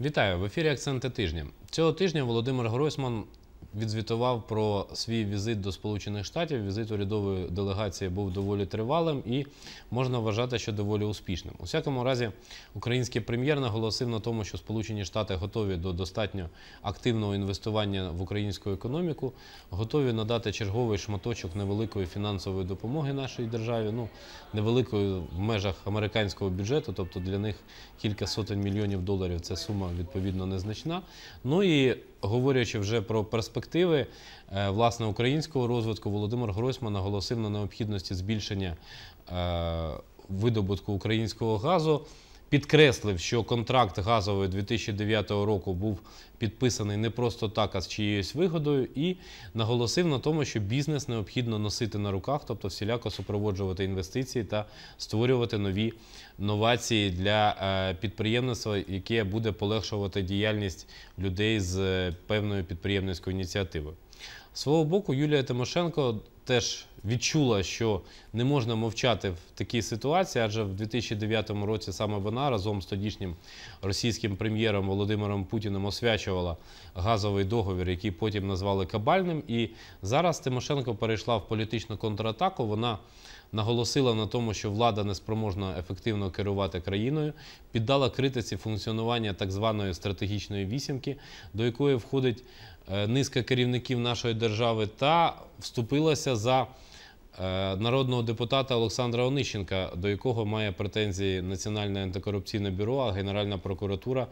Вітаю в ефірі Акценти тижня. Цього тижня Володимир Гройсман відзвітував про свій візит до Сполучених Штатів. Візит урядової делегації був доволі тривалим і можна вважати, що доволі успішним. У всякому разі, український прем'єр наголосив на тому, що Сполучені Штати готові до достатньо активного інвестування в українську економіку, готові надати черговий шматочок невеликої фінансової допомоги нашій державі. Ну невеликої в межах американського бюджету, тобто для них кілька сотень мільйонів доларів. Це сума відповідно незначна. Ну і говорячи вже про перспективи е, власне українського розвитку, Володимир Гройсман наголосив на необхідності збільшення е, видобутку українського газу підкреслив, що контракт газовий 2009 року був підписаний не просто так, а з чиєюсь вигодою, і наголосив на тому, що бізнес необхідно носити на руках, тобто всіляко супроводжувати інвестиції та створювати нові новації для е, підприємництва, яке буде полегшувати діяльність людей з е, певною підприємницькою ініціативою. З свого боку, Юлія Тимошенко теж відчула, що не можна мовчати в такій ситуації, адже в 2009 році саме вона разом з тодішнім російським прем'єром Володимиром Путіним освячувала газовий договір, який потім назвали Кабальним. І зараз Тимошенко перейшла в політичну контратаку. Вона наголосила на тому, що влада неспроможна ефективно керувати країною, піддала критиці функціонування так званої стратегічної вісімки, до якої входить. Е, низка керівників нашої держави та вступилася за Е, народного депутата Олександра Онищенка, до якого має претензії Національне антикорупційне бюро, а Генеральна прокуратура,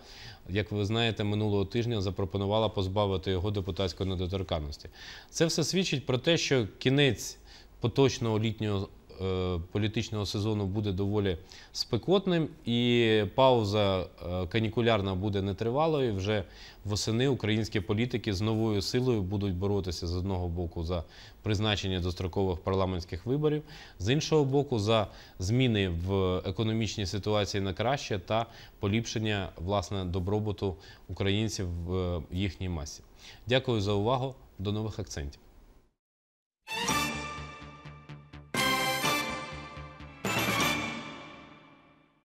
як ви знаєте, минулого тижня запропонувала позбавити його депутатської недоторканності. Це все свідчить про те, що кінець поточного літнього. Е, політичного сезону буде доволі спекотним, і пауза е, канікулярна буде нетривалою. Вже восени українські політики з новою силою будуть боротися з одного боку за призначення дострокових парламентських виборів, з іншого боку, за зміни в економічній ситуації на краще та поліпшення власне добробуту українців в е, їхній масі. Дякую за увагу. До нових акцентів.